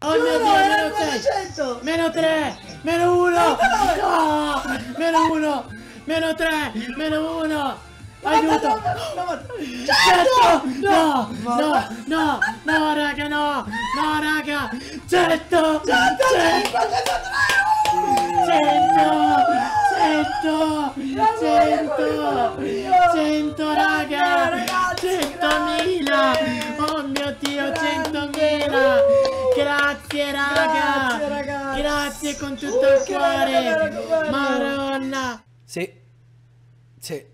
Oh Giuro, mio dio, meno 6! Meno 3! Meno 1! No! Meno 1! Meno 3! Meno 1! Aiuto! 100! Certo. Certo. No! No! No! No, raga, no! No, raga! 100! 100! 100! 100! 100! Grazie raga. Grazie ragazzi. Grazie con tutto uh, il cuore. madonna Sì. Sì.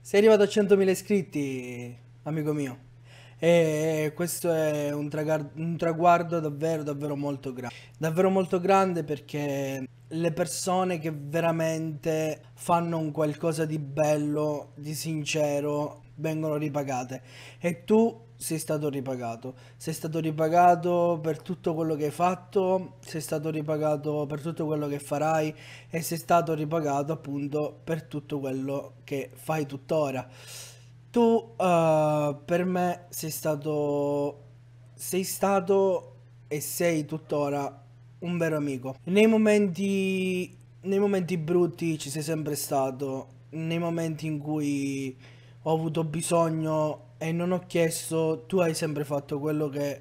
Sei arrivato a 100.000 iscritti, amico mio. E questo è un, un traguardo davvero, davvero molto grande. Davvero molto grande perché le persone che veramente fanno un qualcosa di bello, di sincero, vengono ripagate. E tu sei stato ripagato. Sei stato ripagato per tutto quello che hai fatto, sei stato ripagato per tutto quello che farai e sei stato ripagato appunto per tutto quello che fai tuttora. Tu uh, per me sei stato sei stato e sei tuttora un vero amico. Nei momenti nei momenti brutti ci sei sempre stato, nei momenti in cui ho avuto bisogno e non ho chiesto, tu hai sempre fatto quello che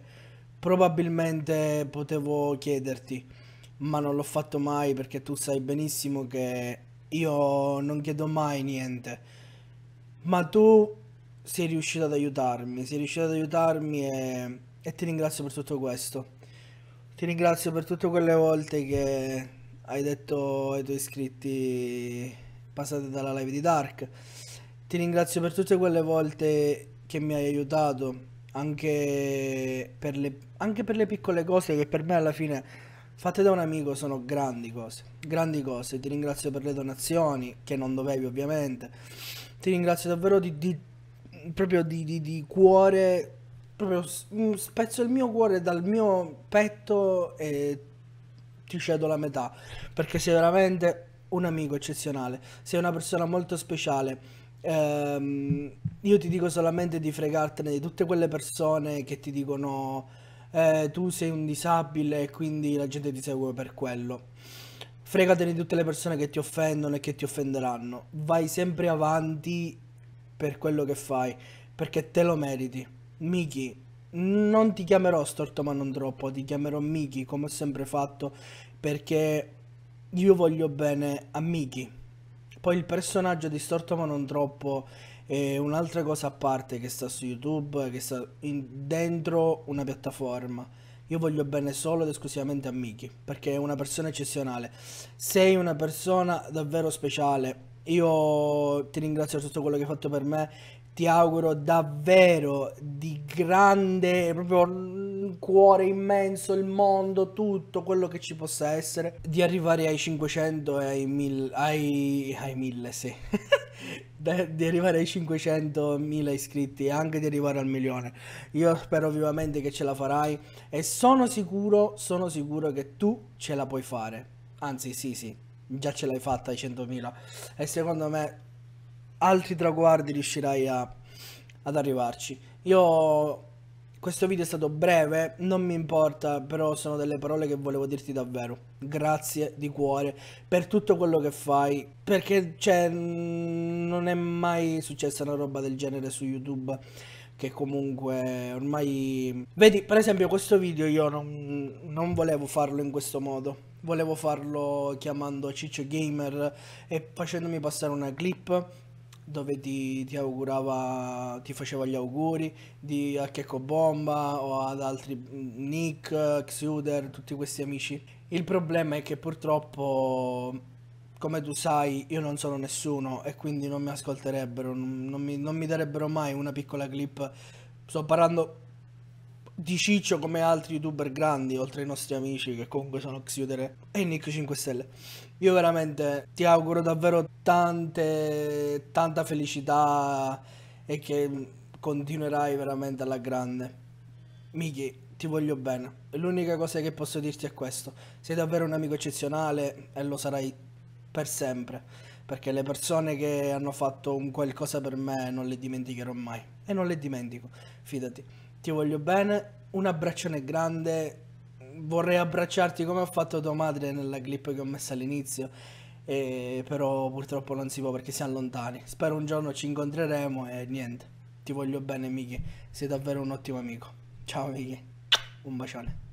probabilmente potevo chiederti, ma non l'ho fatto mai perché tu sai benissimo che io non chiedo mai niente, ma tu sei riuscito ad aiutarmi, sei riuscito ad aiutarmi e, e ti ringrazio per tutto questo. Ti ringrazio per tutte quelle volte che hai detto ai tuoi iscritti passate dalla live di Dark. Ti ringrazio per tutte quelle volte che mi hai aiutato anche per, le, anche per le piccole cose che per me alla fine fatte da un amico sono grandi cose, grandi cose. Ti ringrazio per le donazioni, che non dovevi ovviamente. Ti ringrazio davvero di, di proprio di, di, di, cuore, proprio spezzo il mio cuore dal mio petto e ti cedo la metà, perché sei veramente un amico eccezionale, sei una persona molto speciale. Ehm, io ti dico solamente di fregartene di tutte quelle persone che ti dicono eh, tu sei un disabile e quindi la gente ti segue per quello. Fregatene di tutte le persone che ti offendono e che ti offenderanno. Vai sempre avanti per quello che fai, perché te lo meriti. Miki, non ti chiamerò storto ma non troppo, ti chiamerò Miki come ho sempre fatto, perché io voglio bene a Miki. Poi il personaggio di storto ma non troppo e un'altra cosa a parte che sta su YouTube, che sta in, dentro una piattaforma. Io voglio bene solo ed esclusivamente a Miki, perché è una persona eccezionale. Sei una persona davvero speciale. Io ti ringrazio per tutto quello che hai fatto per me. Ti auguro davvero di grande, proprio cuore immenso, il mondo, tutto quello che ci possa essere, di arrivare ai 500 e ai 1000, ai, ai 1000 sì. di arrivare ai 500.000 iscritti e anche di arrivare al milione. Io spero vivamente che ce la farai e sono sicuro, sono sicuro che tu ce la puoi fare. Anzi, sì, sì, già ce l'hai fatta ai 100.000 e secondo me altri traguardi riuscirai a, ad arrivarci. Io questo video è stato breve, non mi importa, però sono delle parole che volevo dirti davvero. Grazie di cuore per tutto quello che fai, perché cioè, non è mai successa una roba del genere su YouTube che comunque ormai... Vedi, per esempio questo video io non, non, volevo farlo in questo modo. Volevo farlo chiamando Ciccio Gamer e facendomi passare una clip dove ti, ti, augurava, ti faceva gli auguri di, a Checco Bomba o ad altri mm, Nick, Xuder, tutti questi amici. Il problema è che purtroppo, come tu sai, io non sono nessuno e quindi non mi ascolterebbero, non mi, non mi darebbero mai una piccola clip. Sto parlando di Ciccio come altri youtuber grandi, oltre ai nostri amici che comunque sono Xutere e Nick 5 Stelle. Io veramente ti auguro davvero tante, tanta felicità e che continuerai veramente alla grande. Miki, ti voglio bene. L'unica cosa che posso dirti è questo. Sei davvero un amico eccezionale e lo sarai per sempre. Perché le persone che hanno fatto un qualcosa per me non le dimenticherò mai. E non le dimentico, fidati ti voglio bene, un abbraccione grande, vorrei abbracciarti come ha fatto tua madre nella clip che ho messo all'inizio, e, però purtroppo non si può perché siamo lontani. Spero un giorno ci incontreremo e niente, ti voglio bene Miki, sei davvero un ottimo amico. Ciao Miki, un bacione.